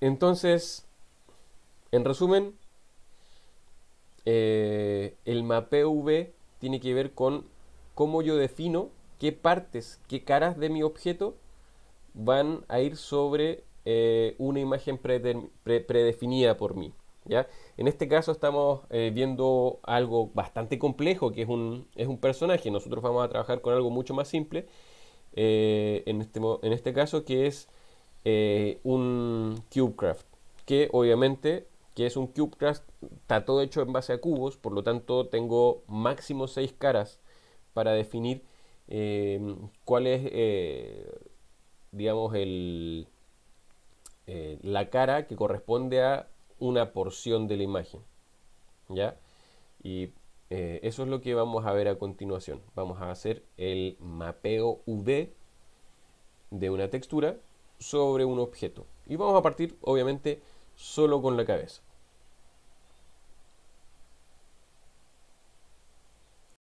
Entonces, en resumen, eh, el mapeo V tiene que ver con cómo yo defino qué partes, qué caras de mi objeto van a ir sobre eh, una imagen predefinida por mí. ¿ya? En este caso estamos eh, viendo algo bastante complejo, que es un, es un personaje. Nosotros vamos a trabajar con algo mucho más simple, en este, en este caso, que es eh, un CubeCraft, que obviamente que es un CubeCraft, está todo hecho en base a cubos, por lo tanto tengo máximo seis caras para definir eh, cuál es, eh, digamos, el, la cara que corresponde a una porción de la imagen. ¿Ya? Y eso es lo que vamos a ver a continuación. Vamos a hacer el mapeo UV de una textura sobre un objeto. Y vamos a partir, obviamente, solo con la cabeza.